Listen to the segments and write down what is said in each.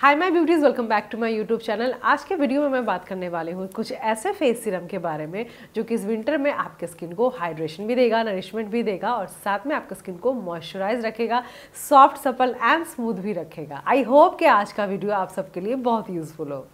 hi my beauties welcome back to my YouTube channel आज के video में मैं बात करने वाली हूँ कुछ ऐसे फेस सीरम के बारे में जो कि इस विंटर में आपके स्किन को हाइड्रेशन भी देगा नरिशमेंट भी देगा और साथ में आपके स्किन को मॉइस्चराइज रखेगा सॉफ्ट सपल एंड स्मूथ भी रखेगा आई होप कि आज का वीडियो आप सबके लिए बहुत यूज़फुल हो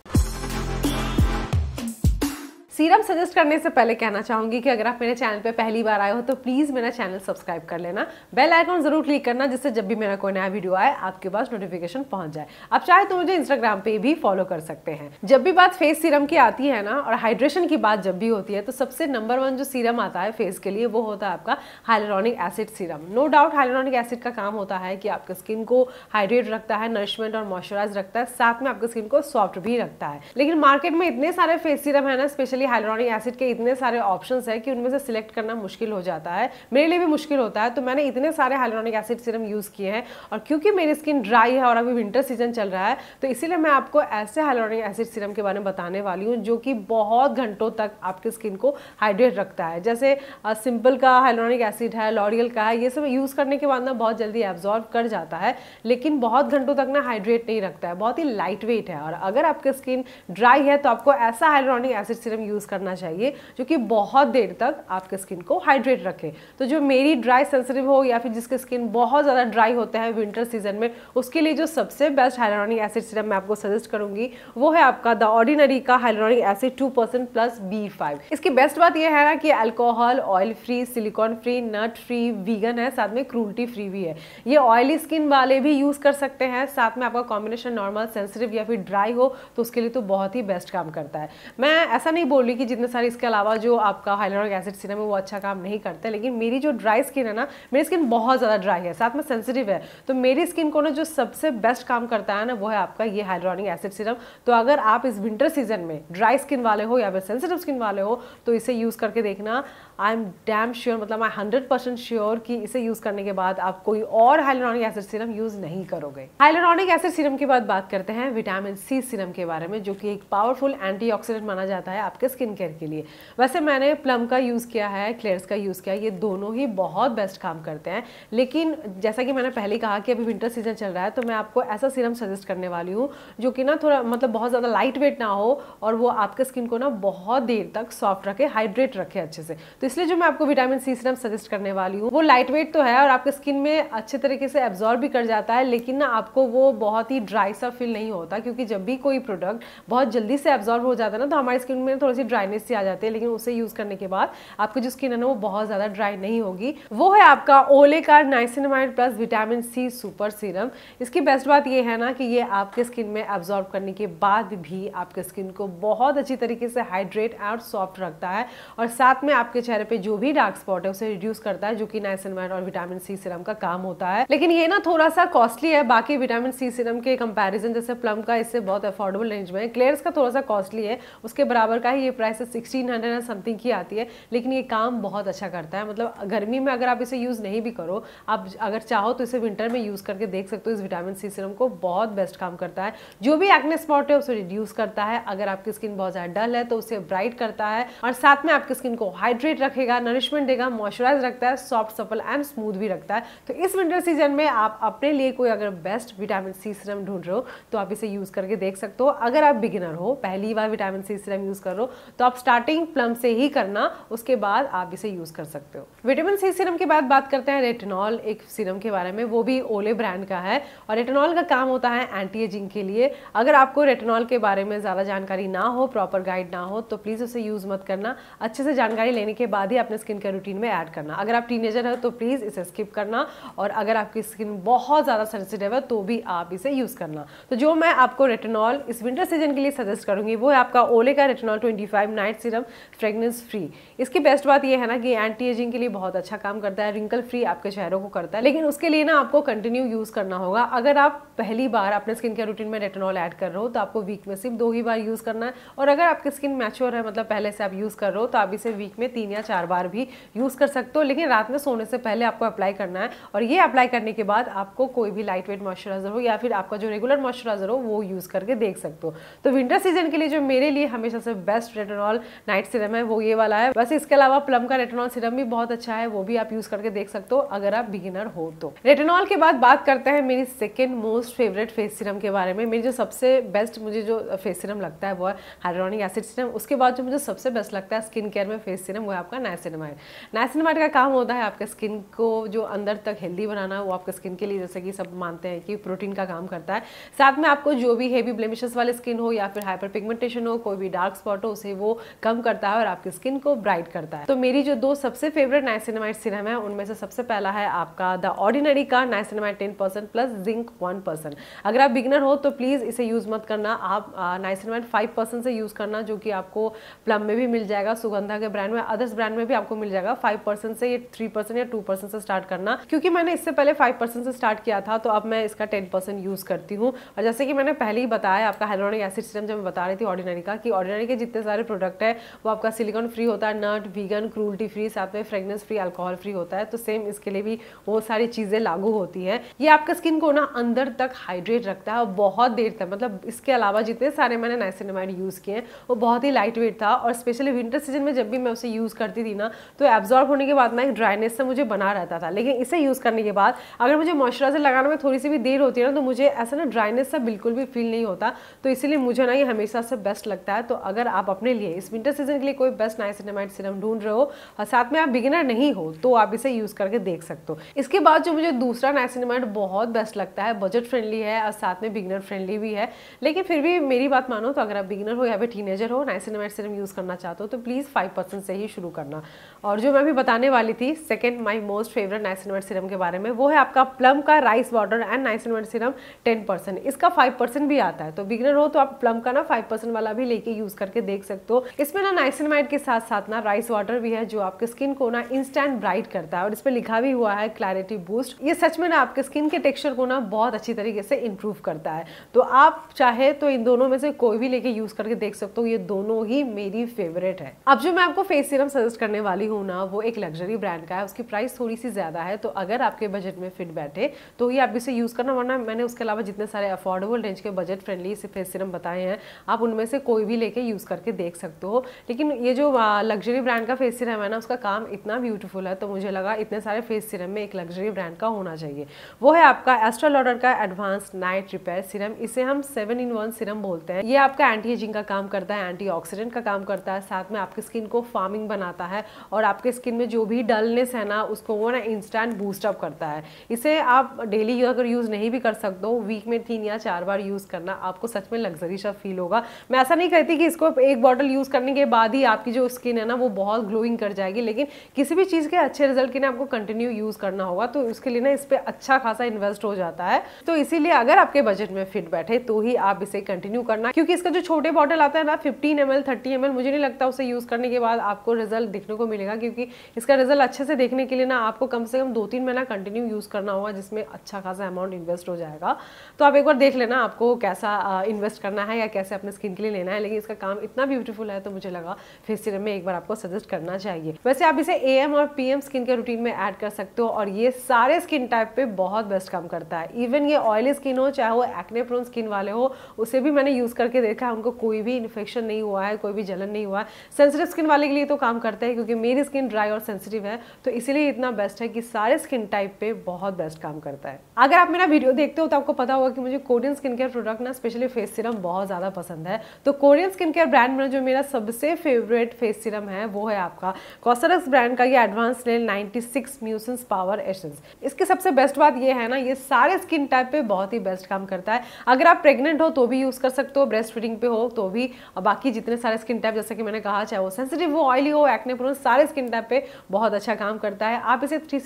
सीरम सजेस्ट करने से पहले कहना चाहूंगी कि अगर आप मेरे चैनल पे पहली बार आए हो तो प्लीज़ मेरा चैनल सब्सक्राइब कर लेना बेल आइकॉन ज़रूर क्लिक करना जिससे जब भी मेरा कोई नया वीडियो आए आपके पास नोटिफिकेशन पहुंच जाए आप चाहे तो मुझे इंस्टाग्राम पे भी फॉलो कर सकते हैं जब भी बात फेस सीरम की आती है ना और हाइड्रेशन की बात जब भी होती है तो सबसे नंबर वन जो सीरम आता है फेस के लिए वो होता है आपका hyaluronic acid serum no doubt hyaluronic acid का काम होता है कि आपकी स्किन को हाइड्रेट रखता है नरिशमेंट और मॉइस्चराइज रखता है साथ में आपकी स्किन को सॉफ्ट भी रखता है लेकिन मार्केट में इतने सारे फेस सीरम है ना स्पेशली बेसिकली हाइलोरिक एसिड के इतने सारे ऑप्शन है कि उनमें से सिलेक्ट करना मुश्किल हो जाता है मेरे लिए भी मुश्किल होता है तो मैंने इतने सारे हाइलोरिक एसिड सिरम यूज़ किए हैं और क्योंकि मेरी स्किन ड्राई है और अभी विंटर सीजन चल रहा है तो इसीलिए मैं आपको ऐसे हाइलोरिक एसिड सिरम के बारे में बताने वाली हूँ जो कि बहुत घंटों तक आपकी स्किन को हाइड्रेट रखता है जैसे सिंपल का हाइलोरिक एसिड है लॉरियल का है ये सब यूज़ करने के बाद ना बहुत जल्दी एब्जॉर्व कर जाता है लेकिन बहुत घंटों तक ना हाइड्रेट नहीं रखता है बहुत ही लाइट वेट है और अगर आपकी स्किन ड्राई है तो आपको ऐसा hyaluronic acid serum use use करना चाहिए जो कि बहुत देर तक आपके स्किन को हाइड्रेट रखे तो जो मेरी ड्राई सेंसिटिव हो या फिर जिसके स्किन बहुत ज़्यादा ड्राई होते हैं विंटर सीजन में उसके लिए जो सबसे बेस्ट हाइलोनिक एसिड सिरम मैं आपको सजेस्ट करूँगी वो है आपका द ऑर्डिनरी का hyaluronic acid two plus B इसकी बेस्ट बात यह है ना कि alcohol oil free silicone free nut free vegan है साथ में क्रूल्टी फ्री भी है ये ऑयली स्किन वाले भी यूज़ कर सकते हैं साथ में आपका कॉम्बिनेशन नॉर्मल सेंसिटिव या फिर ड्राई हो तो उसके लिए तो बहुत ही बेस्ट काम करता है मैं ऐसा नहीं बोल बोली कि जितने सारे इसके अलावा जो आपका हाइलोरिक एसिड सीरम है वो अच्छा काम नहीं करता लेकिन मेरी जो ड्राई स्किन है ना मेरी स्किन बहुत ज़्यादा ड्राई है साथ में सेंसिटिव है तो मेरी स्किन को ना जो सबसे बेस्ट काम करता है ना वो है आपका ये हाइलोरिक एसिड सीरम तो अगर आप इस विंटर सीजन में ड्राई स्किन वाले हो या फिर सेंसिटिव स्किन वाले हो तो इसे यूज़ करके देखना आई एम डैम श्योर मतलब आई हंड्रेड परसेंट श्योर कि इसे यूज़ करने के बाद आप कोई और हाइलोरॉनिक एसिड सीरम यूज़ नहीं करोगे हाइलोरॉनिक एसिड सीरम के बाद बात करते हैं विटामिन सी सीरम के बारे में जो कि एक पावरफुल एंटीऑक्सीडेंट माना जाता है आपके स्किन केयर के लिए वैसे मैंने प्लम का यूज़ किया है क्लेयर्स का यूज़ किया है ये दोनों ही बहुत बेस्ट काम करते हैं लेकिन जैसा कि मैंने पहले कहा कि अभी विंटर सीजन चल रहा है तो मैं आपको ऐसा सीरम सजेस्ट करने वाली हूँ जो कि ना थोड़ा मतलब बहुत ज़्यादा लाइट वेट ना हो और वो आपके स्किन को ना बहुत देर तक सॉफ्ट रखे हाइड्रेट रखे अच्छे से तो इसलिए जो मैं आपको विटामिन सी सीरम सजेस्ट करने वाली हूँ वो लाइट वेट तो है और आपके स्किन में अच्छे तरीके से एब्जॉर्ब भी कर जाता है लेकिन ना आपको वो बहुत ही ड्राई सा फील नहीं होता क्योंकि जब भी कोई प्रोडक्ट बहुत जल्दी से एब्जॉर्ब हो जाता है ना तो हमारी स्किन में थोड़ी सी भी ड्राइनेस से आ जाते हैं लेकिन उसे यूज़ करने के बाद आपकी जो स्किन है ना वो बहुत ज़्यादा ड्राई नहीं होगी वो है आपका ओले का niacinamide plus vitamin C super serum इसकी बेस्ट बात ये है ना कि ये आपके स्किन में एब्जॉर्ब करने के बाद भी आपके स्किन को बहुत अच्छी तरीके से हाइड्रेट और सॉफ्ट रखता है और साथ में आपके चेहरे पे जो भी डार्क स्पॉट है उसे रिड्यूस करता है जो कि नाइसिनमाइड और विटामिन सी सीरम का काम होता है लेकिन ये ना थोड़ा सा कॉस्टली है बाकी विटामिन सी सीरम के कंपैरिजन जैसे प्लम का इससे बहुत अफोर्डेबल रेंज में क्लेयर्स का थोड़ा सा कॉस्टली है उसके बराबर का ही ये price sixteen hundred and something की आती है लेकिन ये काम बहुत अच्छा करता है मतलब गर्मी में अगर आप इसे यूज़ नहीं भी करो आप अगर चाहो तो इसे विंटर में यूज़ करके देख सकते हो इस विटामिन सी सिरम को बहुत बेस्ट काम करता है जो भी एक्ने स्पॉट है उसे रिड्यूस करता है अगर आपकी स्किन बहुत ज़्यादा डल है तो उसे ब्राइट करता है और साथ में आपकी स्किन को हाइड्रेट रखेगा नरिशमेंट देगा मॉइस्चराइज रखता है सॉफ्ट सफल एंड स्मूथ भी रखता है तो इस विंटर सीजन में आप अपने लिए कोई अगर बेस्ट विटामिन सी सिरम ढूंढ रहे हो तो आप इसे यूज़ करके देख सकते हो अगर आप बिगिनर हो पहली बार विटामिन सी सिरम यूज़ कर रहे हो तो आप स्टार्टिंग प्लम से ही करना उसके बाद आप इसे यूज़ कर सकते हो विटामिन सी सीरम के बाद बात करते हैं रेटिनॉल एक सीरम के बारे में वो भी ओले ब्रांड का है और रेटिनॉल का काम होता है एंटी एजिंग के लिए अगर आपको रेटिनॉल के बारे में ज़्यादा जानकारी ना हो प्रॉपर गाइड ना हो तो प्लीज़ उसे यूज़ मत करना अच्छे से जानकारी लेने के बाद ही अपने स्किन केयर रूटीन में ऐड करना अगर आप टीनेजर है तो प्लीज़ इसे स्किप करना और अगर आपकी स्किन बहुत ज़्यादा सेंसिटिव है तो भी आप इसे यूज़ करना तो जो मैं आपको रेटिनॉल इस विंटर सीजन के लिए सजेस्ट करूंगी वो है आपका ओले का retinol twenty twenty five night serum fragrance free इसकी बेस्ट बात यह है ना कि एंटी एजिंग के लिए बहुत अच्छा काम करता है रिंकल फ्री आपके चेहरों को करता है लेकिन उसके लिए ना आपको कंटिन्यू यूज़ करना होगा अगर आप पहली बार अपने स्किन केयर रूटीन में रेटेनॉल ऐड कर रहे हो तो आपको वीक में सिर्फ दो ही बार यूज़ करना है और अगर आपकी स्किन मैच्योर है मतलब पहले से आप यूज़ कर रहे हो तो आप इसे वीक में तीन या चार बार भी यूज़ कर सकते हो लेकिन रात में सोने से पहले आपको अप्लाई करना है और ये अप्लाई करने के बाद आपको कोई भी लाइट वेट मॉइस्चराइजर हो या फिर आपका जो रेगुलर मॉइस्चराइजर हो वो यूज़ करके देख सकते हो तो विंटर सीजन के लिए जो मेरे लिए हमेशा से बेस्ट रेटेनॉल नाइट सिरम है वो ये वाला है वैसे इसके अलावा प्लम का रेटेनॉल सिरम भी बहुत अच्छा है वो भी आप यूज करके देख सकते हो अगर आप बिगिनर हो तो रेटेनॉल के बाद बात करते हैं मेरी second most favourite face serum के बारे में मेरी जो सबसे बेस्ट मुझे जो फेस सिरम लगता है वो है हाइड्रोनिक एसिड सिरम उसके बाद जो मुझे सबसे बेस्ट लगता है स्किन केयर में फेस सिरम वो है आपका नाइसिनमाइड नाइसिनमाइड का काम होता है आपके स्किन को जो अंदर तक हेल्दी बनाना वो आपके स्किन के लिए जैसे कि सब मानते हैं कि प्रोटीन का काम करता है साथ में आपको जो भी हेवी ब्लेमिशेस वाले स्किन हो या फिर हाइपर पिगमेंटेशन हो कोई भी डार्क स्पॉट हो उसे उसे वो कम करता है और आपकी स्किन को ब्राइट करता है तो मेरी जो दो सबसे फेवरेट नाइसिनमाइट सिरम है उनमें से सबसे पहला है आपका द ऑर्डिनरी का niacinamide ten percent plus zinc one percent अगर आप बिगनर हो तो प्लीज़ इसे यूज़ मत करना आप नाइसिनमाइट फाइव परसेंट से यूज़ करना जो कि आपको प्लम में भी मिल जाएगा सुगंधा के ब्रांड में अदर्स ब्रांड में भी आपको मिल जाएगा फाइव परसेंट से ये थ्री परसेंट या टू परसेंट से स्टार्ट करना क्योंकि मैंने इससे पहले फाइव परसेंट से स्टार्ट किया था तो अब मैं इसका टेन परसेंट यूज़ करती हूँ और जैसे कि मैंने पहले ही बताया आपका हेलोनिक एसिड सिरम जब मैं बता रही थी ऑर्डिनरी का कि ऑर्डिनरी के जितने सारे सारे प्रोडक्ट है वो आपका सिलिकॉन फ्री होता है नट वीगन क्रूल्टी फ्री साथ में फ्रेगनेंस फ्री अल्कोहल फ्री होता है तो सेम इसके लिए भी वो सारी चीज़ें लागू होती है ये आपका स्किन को ना अंदर तक हाइड्रेट रखता है और बहुत देर तक मतलब इसके अलावा जितने सारे मैंने नाइसिनमाइड यूज़ किए हैं वो बहुत ही लाइट वेट था और स्पेशली विंटर सीजन में जब भी मैं उसे यूज़ करती थी ना तो एब्जॉर्ब होने के बाद ना एक ड्राइनेस से मुझे बना रहता था लेकिन इसे यूज़ करने के बाद अगर मुझे मॉइस्चराइजर लगाने में थोड़ी सी भी देर होती है ना तो मुझे ऐसा ना ड्राइनेस सा बिल्कुल भी फील नहीं होता तो इसीलिए मुझे ना ये हमेशा से बेस्ट लगता है तो अगर आप अपने अपने लिए इस विंटर सीजन के लिए कोई बेस्ट नाइसिनेमाइड सीरम ढूंढ रहे हो और साथ में आप बिगिनर नहीं हो तो आप इसे यूज़ करके देख सकते हो इसके बाद जो मुझे दूसरा नाइसिनेमाइड बहुत बेस्ट लगता है बजट फ्रेंडली है और साथ में बिगिनर फ्रेंडली भी है लेकिन फिर भी मेरी बात मानो तो अगर आप बिगिनर हो या फिर टीनेजर हो नाइसिनेमाइड सीरम यूज़ करना चाहते हो तो प्लीज़ फाइव से ही शुरू करना और जो मैं भी बताने वाली थी second my most favourite niacinamide serum के बारे में वो है आपका प्लम का rice water and niacinamide serum ten इसका फाइव भी आता है तो बिगनर हो तो आप प्लम का ना फाइव वाला भी लेके यूज़ करके देख सकते सकते हो इसमें ना नाइसिनमाइड के साथ साथ ना राइस वाटर भी है जो आपके स्किन को ना इंस्टेंट ब्राइट करता है और इस पर लिखा भी हुआ है क्लैरिटी बूस्ट ये सच में ना आपके स्किन के टेक्स्चर को ना बहुत अच्छी तरीके से इंप्रूव करता है तो आप चाहे तो इन दोनों में से कोई भी लेके यूज करके देख सकते हो ये दोनों ही मेरी फेवरेट है अब जो मैं आपको फेस सीरम सजेस्ट करने वाली हूँ ना वो एक लग्जरी ब्रांड का है उसकी प्राइस थोड़ी सी ज्यादा है तो अगर आपके बजट में फिट बैठे तो ये आप इसे यूज करना वरना मैंने उसके अलावा जितने सारे अफोर्डेबल रेंज के बजट फ्रेंडली फेस सीरम बताए हैं आप उनमें से कोई भी लेके यूज करके देख देख सकते हो लेकिन ये जो लग्जरी ब्रांड का फेस सिरम है ना उसका काम इतना ब्यूटीफुल है तो मुझे लगा इतने सारे फेस सिरम में एक लग्जरी ब्रांड का होना चाहिए वो है आपका एस्ट्रालॉडर का एडवांस नाइट रिपेयर सिरम इसे हम सेवन इन वन सिरम बोलते हैं ये आपका एंटी एजिंग का काम करता है एंटी ऑक्सीडेंट का काम करता है साथ में आपकी स्किन को फार्मिंग बनाता है और आपके स्किन में जो भी डलनेस है ना उसको वो ना इंस्टेंट बूस्टअप करता है इसे आप डेली अगर यूज़ नहीं भी कर सकते वीक में तीन या चार बार यूज़ करना आपको सच में लग्जरी सा फील होगा मैं ऐसा नहीं कहती कि इसको एक बार मॉडल यूज़ करने के बाद ही आपकी जो स्किन है ना वो बहुत ग्लोइंग कर जाएगी लेकिन किसी भी चीज़ के अच्छे रिजल्ट के लिए आपको कंटिन्यू यूज़ करना होगा तो उसके लिए ना इस पर अच्छा खासा इन्वेस्ट हो जाता है तो इसीलिए अगर आपके बजट में फिट बैठे तो ही आप इसे कंटिन्यू करना क्योंकि इसका जो छोटे बॉटल आता है ना fifteen M L thirty M L मुझे नहीं लगता उसे यूज़ करने के बाद आपको रिजल्ट देखने को मिलेगा क्योंकि इसका रिजल्ट अच्छे से देखने के लिए ना आपको कम से कम दो तीन महीना कंटिन्यू यूज़ करना होगा जिसमें अच्छा खासा अमाउंट इन्वेस्ट हो जाएगा तो आप एक बार देख लेना आपको कैसा इन्वेस्ट करना है या कैसे अपने स्किन के लिए लेना है लेकिन इसका काम इतना ब्यूटीफुल है तो मुझे लगा फेस सीरम में एक बार आपको सजेस्ट करना चाहिए वैसे आप इसे ए और पी स्किन के रूटीन में ऐड कर सकते हो और ये सारे स्किन टाइप पे बहुत बेस्ट काम करता है इवन ये ऑयली स्किन हो चाहे वो एक्ने प्रोन स्किन वाले हो उसे भी मैंने यूज़ करके देखा है उनको कोई भी इन्फेक्शन नहीं हुआ है कोई भी जलन नहीं हुआ है सेंसिटिव स्किन वाले के लिए तो काम करता है क्योंकि मेरी स्किन ड्राई और सेंसिटिव है तो इसीलिए इतना बेस्ट है कि सारे स्किन टाइप पे बहुत बेस्ट काम करता है अगर आप मेरा वीडियो देखते हो तो आपको पता होगा कि मुझे कोरियन स्किन केयर प्रोडक्ट ना स्पेशली फेस सीरम बहुत ज़्यादा पसंद है तो कोरियन स्किन केयर ब्रांड में जो मेरा सबसे फेवरेट फेस सीरम है वो है आपका कॉसरक्स ब्रांड का ये advanced snail 96 six mucin power essence इसकी सबसे बेस्ट बात ये है ना ये सारे स्किन टाइप पे बहुत ही बेस्ट काम करता है अगर आप प्रेग्नेंट हो तो भी यूज़ कर सकते हो ब्रेस्ट फीडिंग पे हो तो भी और बाकी जितने सारे स्किन टाइप जैसे कि मैंने कहा चाहे वो सेंसिटिव हो ऑयली हो एक्ने प्रोन सारे स्किन टाइप पर बहुत अच्छा काम करता है आप इसे थ्री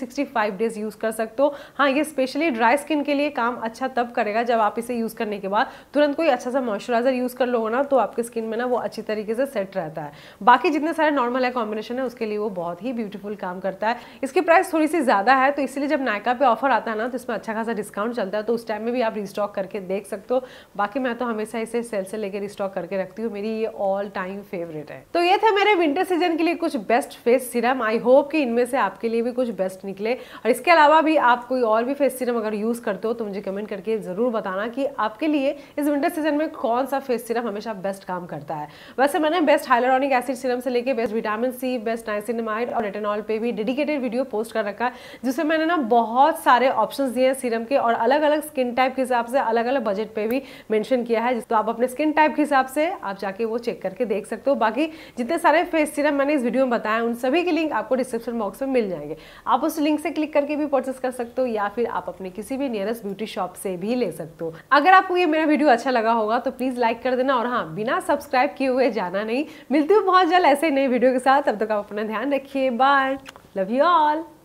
डेज यूज़ कर सकते हो हाँ ये स्पेशली ड्राई स्किन के लिए काम अच्छा तब करेगा जब आप इसे यूज़ करने के बाद तुरंत कोई अच्छा सा मॉइस्चराइजर यूज़ कर लो ना तो आपके स्किन में ना वो अच्छी तरीके से सेट रहता है बाकी जितने सारे नॉर्मल है कॉम्बिनेशन है उसके लिए वो बहुत ही ब्यूटीफुल काम करता है इसकी प्राइस थोड़ी सी ज़्यादा है तो इसलिए जब नायका पे ऑफर आता है ना तो इसमें अच्छा खासा डिस्काउंट चलता है तो उस टाइम में भी आप रिस्टॉक करके देख सकते हो बाकी मैं तो हमेशा इसे सेल से लेकर रिस्टॉक करके रखती हूँ मेरी ये ऑल टाइम फेवरेट है तो ये थे मेरे विंटर सीजन के लिए कुछ best face serum I hope कि इनमें से आपके लिए भी कुछ बेस्ट निकले और इसके अलावा भी आप कोई और भी फेस सीरम अगर यूज़ करते हो तो मुझे कमेंट करके ज़रूर बताना कि आपके लिए इस विंटर सीजन में कौन सा फेस सीरम हमेशा बेस्ट काम करता है वैसे मैंने बेस्ट हाइलोरॉनिक एसिड सीरम से लेके best vitamin C best niacinamide और एटेनॉल पे भी डेडिकेटेड वीडियो पोस्ट कर रखा है जिसमें मैंने ना बहुत सारे ऑप्शन दिए हैं सीरम के और अलग अलग स्किन टाइप के हिसाब से अलग अलग बजट पे भी मैंशन किया है तो आप अपने स्किन टाइप के हिसाब से आप जाके वो चेक करके देख सकते हो बाकी जितने सारे फेस सीरम मैंने इस वीडियो में बताया उन सभी के लिंक आपको डिस्क्रिप्शन बॉक्स में मिल जाएंगे आप उस लिंक से क्लिक करके भी परचेस कर सकते हो या फिर आप अपने किसी भी नियरेस्ट ब्यूटी शॉप से भी ले सकते हो अगर आपको ये मेरा वीडियो अच्छा लगा होगा तो प्लीज़ लाइक कर देना और हाँ बिना सब्सक्राइब किए हुए कोई जाना नहीं मिलती हूँ बहुत जल्द ऐसे नए वीडियो के साथ अब तक आप अपना ध्यान रखिए बाय लव यू ऑल